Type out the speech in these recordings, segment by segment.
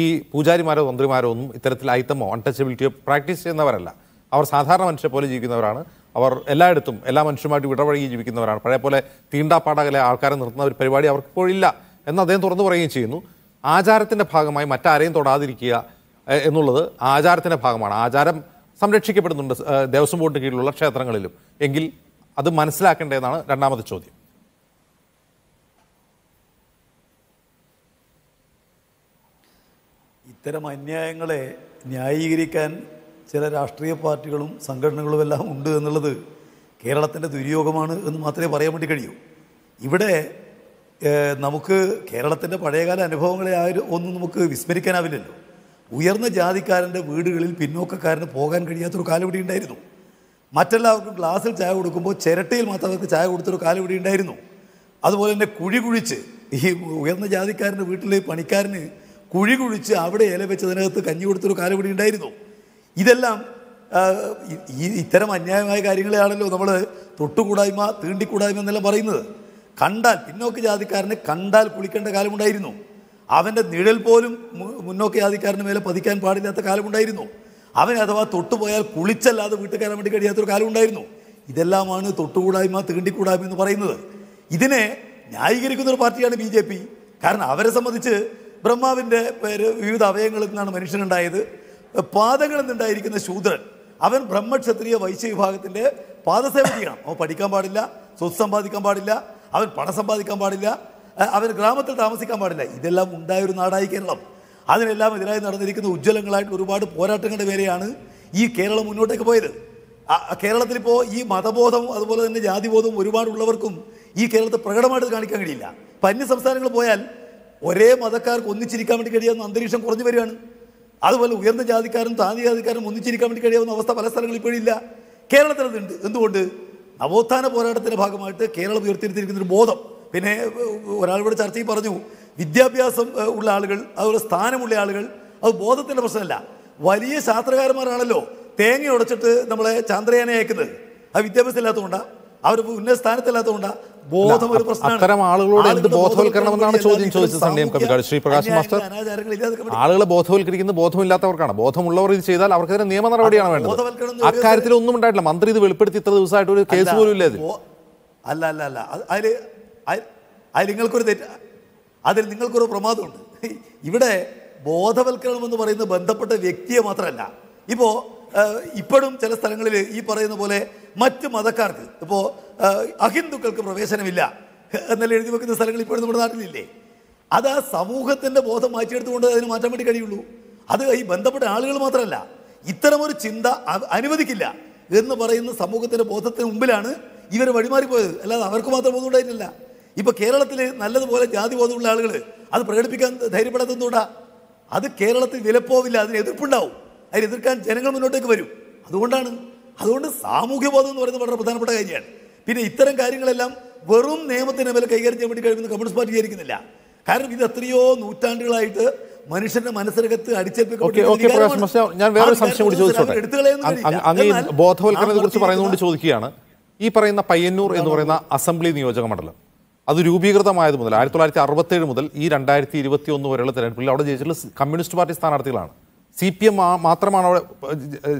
ഈ പൂജാരിമാരോ തന്ത്രിമാരോ ഒന്നും ഇത്തരത്തിൽ ഐത്തമോ അൺടച്ചബിലിറ്റിയോ പ്രാക്ടീസ് ചെയ്യുന്നവരല്ല അവർ സാധാരണ മനുഷ്യരെ പോലെ ജീവിക്കുന്നവരാണ് അവർ എല്ലായിടത്തും എല്ലാ മനുഷ്യരുമായിട്ട് ഇടപഴകി ജീവിക്കുന്നവരാണ് പഴയ പോലെ തീണ്ടാപ്പാടകലെ ആൾക്കാരെ നിർത്തുന്ന ഒരു പരിപാടി അവർക്കിപ്പോഴില്ല എന്ന് അദ്ദേഹം തുറന്നു പറയുകയും ചെയ്യുന്നു ആചാരത്തിൻ്റെ ഭാഗമായി മറ്റാരെയും തൊടാതിരിക്കുക എന്നുള്ളത് ആചാരത്തിൻ്റെ ഭാഗമാണ് ആചാരം സംരക്ഷിക്കപ്പെടുന്നുണ്ട് ദേവസ്വം ബോർഡിന് കീഴിലുള്ള ക്ഷേത്രങ്ങളിലും എങ്കിൽ അത് മനസ്സിലാക്കേണ്ടതെന്നാണ് രണ്ടാമത്തെ ചോദ്യം ഇത്തരം അന്യായങ്ങളെ ന്യായീകരിക്കാൻ ചില രാഷ്ട്രീയ പാർട്ടികളും സംഘടനകളും എല്ലാം ഉണ്ട് എന്നുള്ളത് കേരളത്തിൻ്റെ ദുര്യോഗമാണ് എന്ന് മാത്രമേ പറയാൻ വേണ്ടി കഴിയൂ ഇവിടെ നമുക്ക് കേരളത്തിൻ്റെ പഴയകാല അനുഭവങ്ങളെ ആ ഒരു ഒന്നും നമുക്ക് വിസ്മരിക്കാനാവില്ലല്ലോ ഉയർന്ന ജാതിക്കാരൻ്റെ വീടുകളിൽ പിന്നോക്കക്കാരന് പോകാൻ കഴിയാത്തൊരു കാലം ഇവിടെ ഉണ്ടായിരുന്നു മറ്റെല്ലാവർക്കും ഗ്ലാസ്സിൽ ചായ കൊടുക്കുമ്പോൾ ചിരട്ടയിൽ മാത്രം അവർക്ക് ചായ കൊടുത്തൊരു കാലം ഇവിടെ ഉണ്ടായിരുന്നു അതുപോലെ തന്നെ കുഴി കുഴിച്ച് ഈ ഉയർന്ന ജാതിക്കാരൻ്റെ വീട്ടിലെ പണിക്കാരന് കുഴി കുഴിച്ച് അവിടെ ഇല വെച്ച് അതിനകത്ത് കഞ്ഞി കൊടുത്തൊരു കാലം കൂടി ഉണ്ടായിരുന്നു ഇതെല്ലാം ഈ ഇത്തരം അന്യായമായ കാര്യങ്ങളെയാണല്ലോ നമ്മൾ തൊട്ടുകൂടായ്മ തീണ്ടിക്കൂടായ്മ എന്നെല്ലാം പറയുന്നത് കണ്ടാൽ പിന്നോക്ക ജാതിക്കാരന് കണ്ടാൽ കുളിക്കേണ്ട കാലമുണ്ടായിരുന്നു അവൻ്റെ നിഴൽ പോലും മുന്നോക്ക ജാതിക്കാരൻ്റെ മേലെ പതിക്കാൻ പാടില്ലാത്ത കാലമുണ്ടായിരുന്നു അവൻ അഥവാ തൊട്ടുപോയാൽ കുളിച്ചല്ലാതെ വീട്ടുകാരൻ വേണ്ടി കഴിയാത്തൊരു കാലമുണ്ടായിരുന്നു ഇതെല്ലാമാണ് തൊട്ടുകൂടായ്മ തീണ്ടിക്കൂടായ്മ എന്ന് പറയുന്നത് ഇതിനെ ന്യായീകരിക്കുന്ന ഒരു പാർട്ടിയാണ് ബി കാരണം അവരെ സംബന്ധിച്ച് ബ്രഹ്മാവിൻ്റെ പേര് വിവിധ അവയങ്ങളിൽ നിന്നാണ് മനുഷ്യനുണ്ടായത് പാദങ്ങളിൽ നിന്നുണ്ടായിരിക്കുന്ന ശൂദ്രൻ അവൻ ബ്രഹ്മക്ഷത്രിയ വൈശ്യ വിഭാഗത്തിൻ്റെ പാദസേവതിയാണ് അവൻ പഠിക്കാൻ പാടില്ല സ്വത്ത് സമ്പാദിക്കാൻ പാടില്ല അവൻ പണം സമ്പാദിക്കാൻ പാടില്ല അവൻ ഗ്രാമത്തിൽ താമസിക്കാൻ പാടില്ല ഇതെല്ലാം ഉണ്ടായൊരു നാടായി കേരളം അതിനെല്ലാം എതിരായി നടന്നിരിക്കുന്ന ഉജ്ജ്വലങ്ങളായിട്ട് ഒരുപാട് പോരാട്ടങ്ങളുടെ പേരെയാണ് ഈ കേരളം മുന്നോട്ടേക്ക് പോയത് കേരളത്തിലിപ്പോൾ ഈ മതബോധം അതുപോലെ തന്നെ ജാതിബോധം ഒരുപാടുള്ളവർക്കും ഈ കേരളത്തെ പ്രകടമായിട്ട് കാണിക്കാൻ കഴിയില്ല അപ്പം അന്യ സംസ്ഥാനങ്ങൾ പോയാൽ ഒരേ മതക്കാർക്ക് ഒന്നിച്ചിരിക്കാൻ വേണ്ടി കഴിയാവുന്ന അന്തരീക്ഷം കുറഞ്ഞു വരികയാണ് അതുപോലെ ഉയർന്ന ജാതിക്കാരും താഴ്ന്ന ജാതിക്കാരും ഒന്നിച്ചിരിക്കാൻ വേണ്ടി കഴിയാവുന്ന അവസ്ഥ പല സ്ഥലങ്ങളിൽ ഇപ്പോഴില്ല അതുണ്ട് എന്തുകൊണ്ട് നവോത്ഥാന പോരാട്ടത്തിൻ്റെ ഭാഗമായിട്ട് കേരളം ഉയർത്തിയെടുത്തിരിക്കുന്ന ഒരു ബോധം പിന്നെ ഒരാളിവിടെ ചർച്ചയിൽ പറഞ്ഞു വിദ്യാഭ്യാസം ഉള്ള ആളുകൾ അതുപോലെ സ്ഥാനമുള്ള ആളുകൾ അത് ബോധത്തിൻ്റെ പ്രശ്നമല്ല വലിയ ശാസ്ത്രകാരന്മാരാണല്ലോ തേങ്ങ ഉടച്ചിട്ട് നമ്മളെ ചാന്ദ്രയാനെ അയക്കുന്നത് അത് വിദ്യാഭ്യാസം ഇല്ലാത്തതുകൊണ്ടാണ് അവർ ഉന്നത സ്ഥാനത്തില്ലാത്തതുകൊണ്ടാണ് അത്തരം ആളുകളോട് എന്ത് ബോധവൽക്കരണം എന്നാണ് ചോദ്യം ചോദിച്ചത് സണ്ണി കവികാട് ശ്രീപ്രകാശ് മാസ്റ്റർ ആളുകളെ ബോധവൽക്കരിക്കുന്നത് ബോധമില്ലാത്തവർക്കാണ് ബോധമുള്ളവർ ഇത് ചെയ്താൽ അവർക്കെതിരെ നിയമ നടപടിയാണ് വേണ്ടത് അക്കാര്യത്തിൽ ഒന്നും ഉണ്ടായിട്ടില്ല മന്ത്രി ഇത് വെളിപ്പെടുത്തി ഇത്ര ദിവസമായിട്ട് ഒരു കേസ് പോലും ഇല്ല അല്ല അല്ല അല്ല അതിൽ അതിൽ നിങ്ങൾക്കൊരു തെറ്റ് അതിൽ നിങ്ങൾക്കൊരു പ്രമാദമുണ്ട് ഇവിടെ ബോധവൽക്കരണം എന്ന് പറയുന്നത് ബന്ധപ്പെട്ട വ്യക്തിയെ മാത്രമല്ല ഇപ്പോൾ ഇപ്പോഴും ചില സ്ഥലങ്ങളിൽ ഈ പറയുന്ന പോലെ മറ്റ് മതക്കാർക്ക് ഇപ്പോൾ അഹിന്ദുക്കൾക്ക് പ്രവേശനമില്ല എന്നല്ല എഴുതി വെക്കുന്ന സ്ഥലങ്ങൾ ഇപ്പോഴും നമ്മുടെ നാട്ടിലില്ലേ അത് ആ സമൂഹത്തിൻ്റെ ബോധം മാറ്റിയെടുത്തുകൊണ്ട് അതിന് മാറ്റാൻ വേണ്ടി കഴിയുള്ളൂ അത് ഈ ബന്ധപ്പെട്ട ആളുകൾ മാത്രമല്ല ഇത്തരമൊരു ചിന്ത അനുവദിക്കില്ല എന്ന് പറയുന്ന സമൂഹത്തിൻ്റെ ബോധത്തിന് മുമ്പിലാണ് ഇവർ വഴിമാറിപ്പോയത് അല്ലാതെ അവർക്ക് മാത്രം ബോധം ഉണ്ടായിട്ടില്ല ഇപ്പോൾ കേരളത്തിൽ നല്ലതുപോലെ ജാതി ബോധമുള്ള ആളുകൾ അത് പ്രകടിപ്പിക്കാൻ ധൈര്യപ്പെടാത്തതുകൊണ്ടാണ് അത് കേരളത്തിൽ വിലപ്പോവില്ല അതിന് എതിർപ്പുണ്ടാവും അതിനെ എതിർക്കാൻ ജനങ്ങൾ മുന്നോട്ടേക്ക് വരും അതുകൊണ്ടാണ് അതുകൊണ്ട് സാമൂഹ്യബോധം എന്ന് പറയുന്നത് വളരെ പ്രധാനപ്പെട്ട കാര്യമാണ് പിന്നെ ഇത്തരം കാര്യങ്ങളെല്ലാം വെറും നിയമത്തിന് മേലെ കൈകാര്യം ചെയ്യാൻ വേണ്ടി കഴിയുമെന്ന് കമ്മ്യൂണിസ്റ്റ് പാർട്ടി വിചാരിക്കുന്നില്ല കാരണം ഇത് എത്രയോ നൂറ്റാണ്ടുകളായിട്ട് മനുഷ്യന്റെ മനസ്സിലകത്ത് ഞാൻ സംശയം കൂടി ചോദിച്ചോട്ടെ കുറിച്ച് ചോദിക്കുകയാണ് ഈ പറയുന്ന പയ്യന്നൂർ എന്ന് പറയുന്ന അസംബ്ലി നിയോജക മണ്ഡലം അത് രൂപീകൃതമായത് മുതൽ ആയിരത്തി തൊള്ളായിരത്തി അറുപത്തേഴ് മുതൽ ഈ രണ്ടായിരത്തി ഇരുപത്തി ഒന്ന് വരെയുള്ള തെരഞ്ഞെടുപ്പിൽ അവിടെ ജയിച്ചിട്ടുള്ള കമ്മ്യൂണിസ്റ്റ് പാർട്ടി സ്ഥാനാർത്ഥികളാണ് സി പി എം മാത്രമാണ് അവിടെ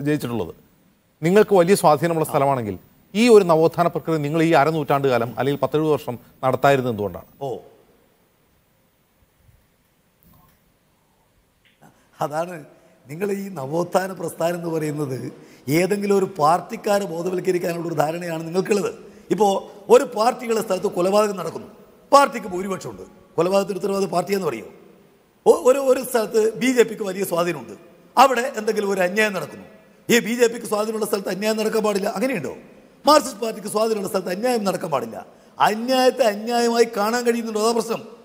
ജയിച്ചിട്ടുള്ളത് നിങ്ങൾക്ക് വലിയ സ്വാധീനമുള്ള സ്ഥലമാണെങ്കിൽ ഈ ഒരു നവോത്ഥാന പ്രക്രിയ നിങ്ങൾ ഈ അരനൂറ്റാണ്ട് കാലം അല്ലെങ്കിൽ പത്തെഴുപത് വർഷം നടത്തായിരുന്നു എന്തുകൊണ്ടാണ് ഓ അതാണ് നിങ്ങൾ ഈ നവോത്ഥാന പ്രസ്ഥാനം എന്ന് പറയുന്നത് ഏതെങ്കിലും ഒരു പാർട്ടിക്കാരെ ബോധവൽക്കരിക്കാനുള്ള ഒരു ധാരണയാണ് നിങ്ങൾക്കുള്ളത് ഇപ്പോൾ ഒരു പാർട്ടികളുടെ സ്ഥലത്ത് കൊലപാതകം നടക്കുന്നു പാർട്ടിക്ക് ഭൂരിപക്ഷമുണ്ട് കൊലപാതകത്തിന് ഉത്തരവാദിത്വ പാർട്ടി എന്ന് പറയുമോ ഒരു ഒരു സ്ഥലത്ത് ബി ജെ പിക്ക് വലിയ സ്വാധീനമുണ്ട് അവിടെ എന്തെങ്കിലും ഒരു അന്യായം നടക്കുന്നു ഈ ബി ജെ പിക്ക് സ്വാധീനമുള്ള സ്ഥലത്ത് അന്യായം നടക്കാൻ പാടില്ല അങ്ങനെയുണ്ടോ മാർക്സിസ്റ്റ് പാർട്ടിക്ക് സ്വാധീനമുള്ള സ്ഥലത്ത് അന്യായം നടക്കാൻ പാടില്ല അന്യായത്തെ അന്യായമായി കാണാൻ കഴിയുന്നുണ്ടോ അതാ പ്രശ്നം